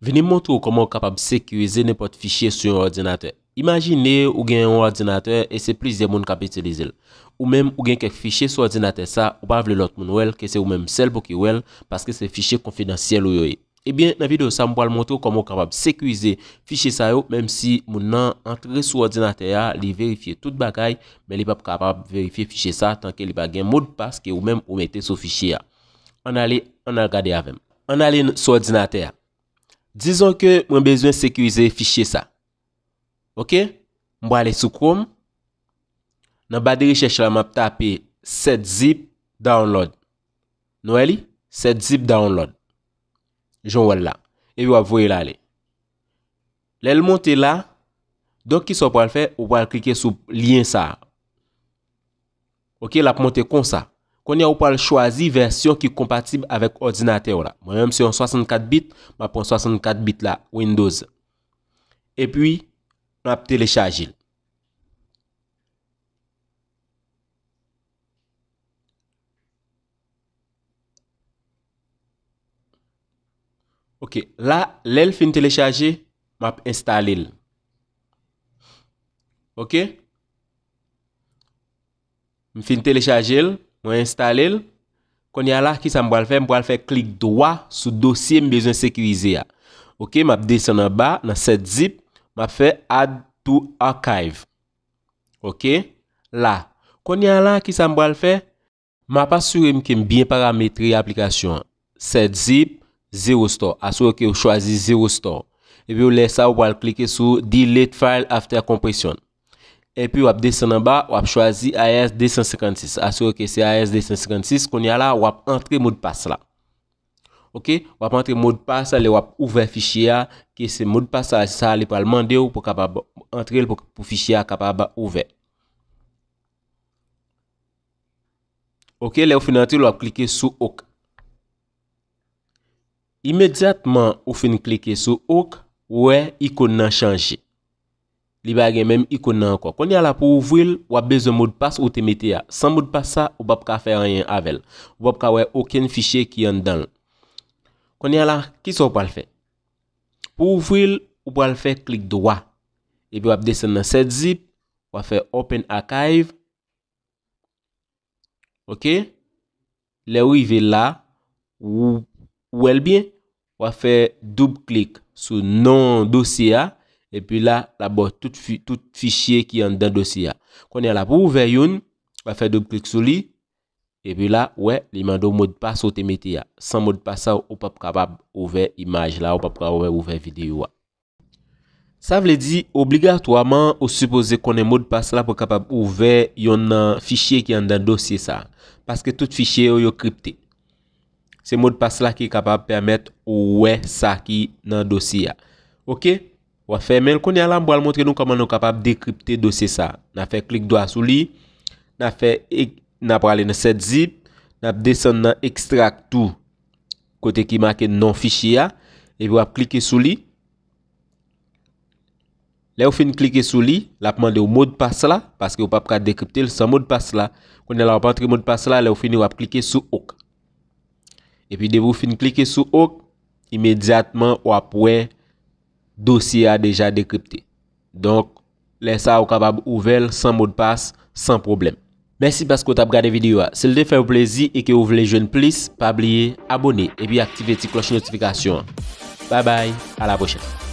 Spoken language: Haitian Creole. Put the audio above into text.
Veni mwotro koman w kapab sekwize nepot fichye sou ordinatè. Imajine ou gen yon ordinatè e se plizye moun kapetilize l. Ou menm ou gen kek fichye sou ordinatè sa, ou pa vle lot moun wel ke se ou menm sel pou ki wel paske se fichye konfidansyel ou yoy. Ebyen, eh nan video sa mwal mwotro koman w kapab sekwize fichye sa yo menm si moun nan antre sou ordinatè ya li verifiye tout bagay men li pap kapab verifiye fichye sa tanke li pa gen moun paske ou menm ou mette sou fichye ya. An ale, an agade avèm. An ale sou ordinatè ya. Dizon ke mwen bezwen sekurize fichye sa. Ok? Mwen bwa le sou Chrome. Nan badi rechèche la mwen ap tape set zip download. Nou e li? Set zip download. Joun wè la. E wè wè vwe la le. Le l montè la. Donk ki sou pral fè, wè wè klikè sou liyen sa. Ok? La p montè kon sa. konye ou pal chwazi versyon ki kompatib avèk ordinatèw la. Mwen yon 64 bit, mwen pon 64 bit la, Windows. E pwi, mwen ap telechajil. Ok, la, lèl fin telechajil, mwen ap installil. Ok? Mwen fin telechajil, Mwen install el, kon ya la ki sa mwen wale fe, mwen wale fe klik dwa sou dosye mwen bezon sekirize ya. Ok, mwen ap desen nan ba, nan set zip, mwen ap fe add to archive. Ok, la, kon ya la ki sa mwen wale fe, mwen ap asure mwen ki mwen biye parametri aplikasyon. Set zip, 0 store, aswe ki ou chwazi 0 store. E pi ou lesa wale klike sou delete file after kompresyon. E pi wap desen anba, wap chwazi AS256. Asyo ke se AS256 kon ya la, wap entre modpas la. Ok, wap entre modpas la, le wap ouve fichiya. Ke se modpas la, sa le palman de ou pou kapab entrel pou fichiya kapab ouve. Ok, le ou finantil wap klike sou OK. Imediatman ou fin klike sou OK, we ikon nan chanje. Li bagen menm ikon nan kwa. Koni ala pou ouvwil, wap bezon moud pas ou temeti ya. San moud pas sa, wap ka fe ranyen avel. Wap ka wey oken fichye ki yon dan. Koni ala, kis wap wale fe? Pou ouvwil, wap wale fe klik dwa. Ebi wap desen nan set zip. Wap fe open archive. Ok. Le ou yi ve la. Wap fe double click sou non dosi ya. E pi la, la bo tout fichye ki yon dan dosye ya. Kon yon la pou ouve yon, pa fè double klik sou li. E pi la, wè, li mandou mod pas ou te meti ya. San mod pas sa, ou pap kapab ouve imaj la, ou pap kapab ouve videyo ya. Sa vle di, obligatoaman, ou supose kon yon mod pas la pou kapab ouve yon nan fichye ki yon dan dosye sa. Paske tout fichye yo yo kripte. Se mod pas la ki kapab permèt ou wè sa ki nan dosye ya. Ok? Wap fe men, konye alam bo al montre nou koman nou kapap dekripte dosye sa. Na fe klik do a sou li. Na fe ek, na prale nan set zip. Na ap desen nan ekstrak tou. Kote ki make nan fichiya. E pi wap klike sou li. Le ou fin klike sou li. La ap mande ou mod pas la. Paske ou pap ka dekripte lisa mod pas la. Konye alam wap antre mod pas la. Le ou fin wap klike sou ok. E pi devou fin klike sou ok. Imediatman wap wey. dosye a deja dekripte. Donk, lensa ou kapab ouvel san mod pas, san problem. Mersi basko tap gade videyo a. Se lde fè ou plezi e ke ouve le jwen plis, pabliye, abone, e pi aktive ti kloche notifikasyon. Bye bye, a la pochette.